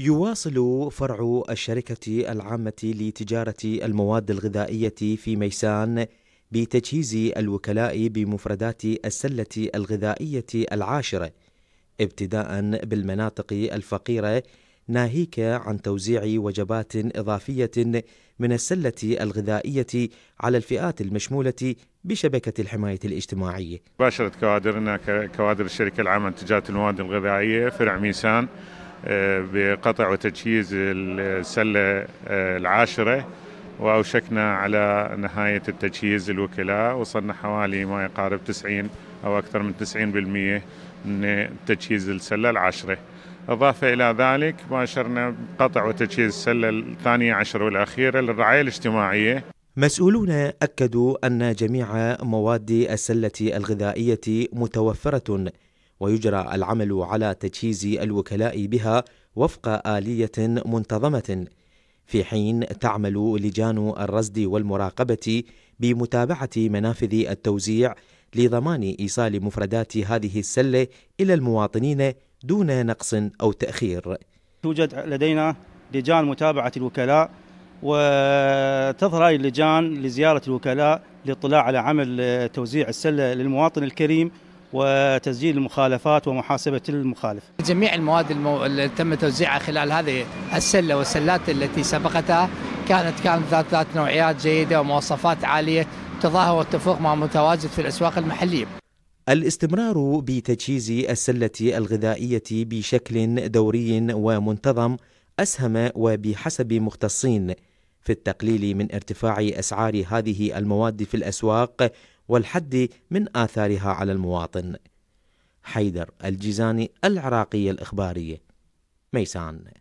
يواصل فرع الشركة العامة لتجارة المواد الغذائية في ميسان بتجهيز الوكلاء بمفردات السلة الغذائية العاشرة ابتداء بالمناطق الفقيرة ناهيك عن توزيع وجبات إضافية من السلة الغذائية على الفئات المشمولة بشبكة الحماية الاجتماعية باشرت كوادرنا كوادر الشركة العامة لتجارة المواد الغذائية فرع ميسان بقطع وتجهيز السله العاشره واوشكنا على نهايه التجهيز الوكلاء وصلنا حوالي ما يقارب 90 او اكثر من 90% من تجهيز السله العاشره. اضافه الى ذلك باشرنا قطع وتجهيز السله الثانيه عشر والاخيره للرعايه الاجتماعيه. مسؤولون اكدوا ان جميع مواد السله الغذائيه متوفره ويجرى العمل على تجهيز الوكلاء بها وفق آلية منتظمة في حين تعمل لجان الرصد والمراقبة بمتابعة منافذ التوزيع لضمان إيصال مفردات هذه السلة إلى المواطنين دون نقص أو تأخير. توجد لدينا لجان متابعة الوكلاء وتظهر اللجان لزيارة الوكلاء للاطلاع على عمل توزيع السلة للمواطن الكريم وتسجيل المخالفات ومحاسبة المخالف جميع المواد المو... اللي تم توزيعها خلال هذه السلة والسلات التي سبقتها كانت كانت ذات, ذات نوعيات جيدة ومواصفات عالية تظاهر والتفوق مع متواجد في الأسواق المحلية الاستمرار بتجهيز السلة الغذائية بشكل دوري ومنتظم أسهم وبحسب مختصين في التقليل من ارتفاع اسعار هذه المواد في الاسواق والحد من اثارها على المواطن. حيدر الجيزاني العراقي الاخباري ميسان